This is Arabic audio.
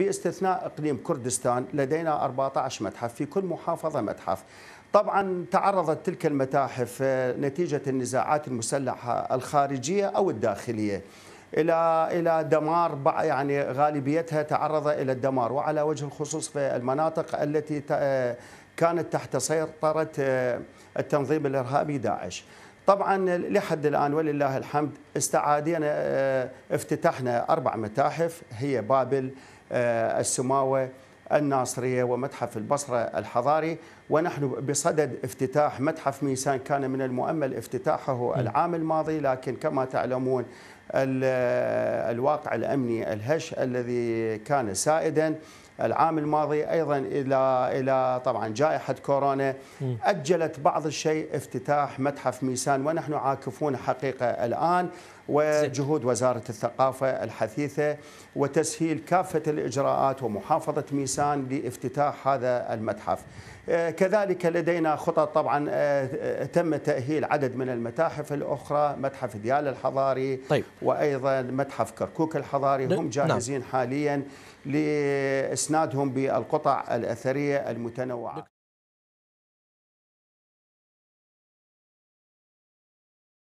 باستثناء اقليم كردستان لدينا 14 متحف في كل محافظه متحف طبعا تعرضت تلك المتاحف آه، نتيجه النزاعات المسلحه الخارجيه او الداخليه الى الى دمار يعني غالبيتها تعرض الى الدمار وعلى وجه الخصوص في المناطق التي آه، كانت تحت سيطره آه، التنظيم الارهابي داعش. طبعا لحد الان ولله الحمد استعادينا افتتحنا اربع متاحف هي بابل آه، السماوة الناصرية ومتحف البصرة الحضاري ونحن بصدد افتتاح متحف ميسان كان من المؤمل افتتاحه العام الماضي لكن كما تعلمون الواقع الأمني الهش الذي كان سائدا العام الماضي ايضا الى الى طبعا جائحه كورونا اجلت بعض الشيء افتتاح متحف ميسان ونحن عاكفون حقيقه الان وجهود وزاره الثقافه الحثيثه وتسهيل كافه الاجراءات ومحافظه ميسان لافتتاح هذا المتحف. آه، كذلك لدينا خطط طبعا آه، آه، تم تاهيل عدد من المتاحف الاخرى، متحف ديال الحضاري طيب. وايضا متحف كركوك الحضاري هم نعم. جاهزين حاليا لاسنان واسنادهم بالقطع الاثريه المتنوعه